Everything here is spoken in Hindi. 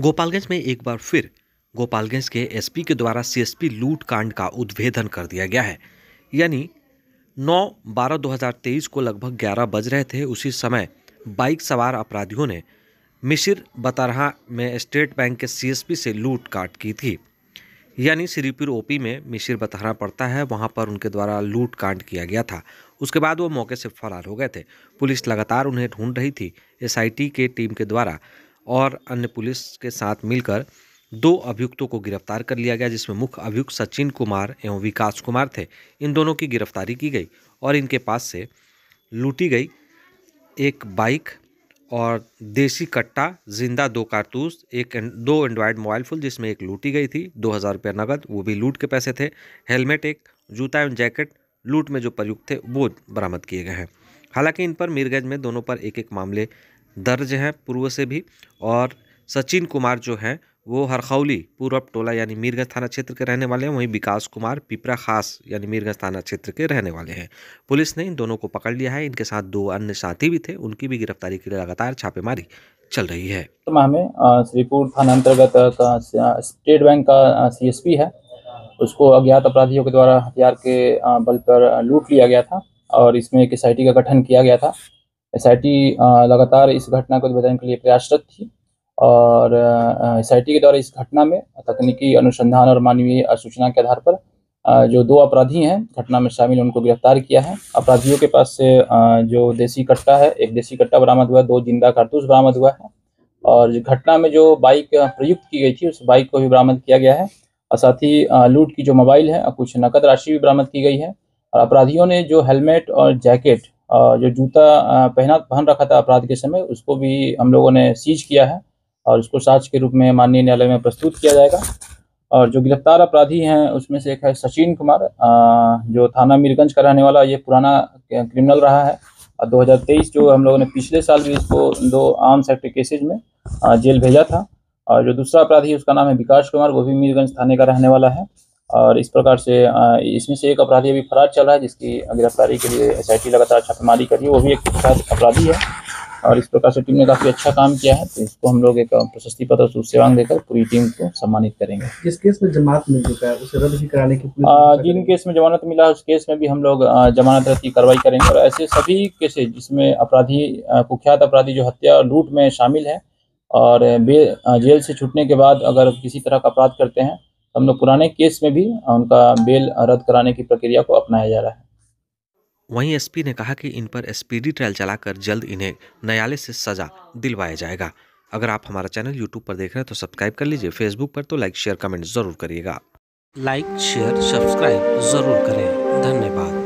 गोपालगंज में एक बार फिर गोपालगंज के एसपी के द्वारा सीएसपी लूट कांड का उद्भेदन कर दिया गया है यानी 9 बारह 2023 को लगभग 11 बज रहे थे उसी समय बाइक सवार अपराधियों ने मिशिर बतरहा में स्टेट बैंक के सीएसपी से लूट काट की थी यानी श्रीपुर ओपी में मिशिर बतहरा पड़ता है वहाँ पर उनके द्वारा लूट कांड किया गया था उसके बाद वो मौके से फरार हो गए थे पुलिस लगातार उन्हें ढूंढ रही थी एसआईटी के टीम के द्वारा और अन्य पुलिस के साथ मिलकर दो अभियुक्तों को गिरफ्तार कर लिया गया जिसमें मुख्य अभियुक्त सचिन कुमार एवं विकास कुमार थे इन दोनों की गिरफ्तारी की गई और इनके पास से लूटी गई एक बाइक और देसी कट्टा जिंदा दो कारतूस एक दो एंड्रॉयड मोबाइल फोन जिसमें एक लूटी गई थी दो हज़ार रुपये नकद वो भी लूट के पैसे थे हेलमेट एक जूता एवं जैकेट लूट में जो प्रयुक्त थे वो बरामद किए गए हैं हालांकि इन पर मीरगंज में दोनों पर एक एक मामले दर्ज हैं पूर्व से भी और सचिन कुमार जो हैं वो हरखौली पूरब टोला यानी मीरगंज थाना क्षेत्र के रहने वाले हैं वहीं विकास कुमार पिपरा खास यानी मीरगंज थाना क्षेत्र के रहने वाले हैं पुलिस ने इन दोनों को पकड़ लिया है इनके साथ दो अन्य साथी भी थे उनकी भी गिरफ्तारी के लिए लगातार छापेमारी चल रही है तो श्रीपुर थाना अंतर्गत का स्टेट बैंक का सी है उसको अज्ञात अपराधियों के द्वारा हथियार के बल पर लूट लिया गया था और इसमें एक एस का गठन किया गया था एस लगातार इस घटना को बताने के लिए प्रयासरत थी और एस के द्वारा इस घटना में तकनीकी अनुसंधान और मानवीय सूचना के आधार पर जो दो अपराधी हैं घटना में शामिल उनको गिरफ्तार किया है अपराधियों के पास से जो देसी कट्टा है एक देसी कट्टा बरामद हुआ दो जिंदा कारतूस बरामद हुआ है और घटना में जो बाइक प्रयुक्त की गई थी उस बाइक को भी बरामद किया गया है और साथ ही लूट की जो मोबाइल है कुछ नकद राशि भी बरामद की गई है और अपराधियों ने जो हेलमेट और जैकेट जो जूता पहना पहन रखा था अपराध के समय उसको भी हम लोगों ने सीज किया है और उसको साक्ष के रूप में माननीय न्यायालय में प्रस्तुत किया जाएगा और जो गिरफ्तार अपराधी हैं उसमें से एक है सचिन कुमार जो थाना मीरगंज का रहने वाला ये पुराना क्रिमिनल रहा है और 2023 जो हम लोगों ने पिछले साल भी इसको दो आर्म्स एक्ट केसेज में जेल भेजा था और जो दूसरा अपराधी उसका नाम है विकास कुमार वो भी मीरगंज थाने का रहने वाला है और इस प्रकार से इसमें से एक अपराधी अभी फरार चल रहा है जिसकी गिरफ्तारी के लिए एस लगातार छापेमारी करी है वो भी एक अपराधी है और इस प्रकार से टीम ने काफ़ी अच्छा काम किया है तो इसको हम लोग एक प्रशस्ति पत्र सूच सेवांग देकर पूरी टीम को सम्मानित करेंगे जिस केस में जमानत मिल चुका है उसे रद्द भी कराने की जिन केस में जमानत मिला है उस केस में भी हम लोग जमानत रद्द की कार्रवाई करेंगे और ऐसे सभी केसेज जिसमें अपराधी कुख्यात अपराधी जो हत्या और लूट में शामिल है और जेल से छूटने के बाद अगर किसी तरह का अपराध करते हैं तो हम लोग पुराने केस में भी उनका बेल रद्द कराने की प्रक्रिया को अपनाया जा रहा है वहीं एसपी ने कहा कि इन पर एसपीडी ट्रायल चलाकर जल्द इन्हें न्यायालय से सजा दिलवाया जाएगा अगर आप हमारा चैनल यूट्यूब पर देख रहे हैं तो सब्सक्राइब कर लीजिए फेसबुक पर तो लाइक शेयर कमेंट जरूर करिएगा लाइक शेयर सब्सक्राइब जरूर करें धन्यवाद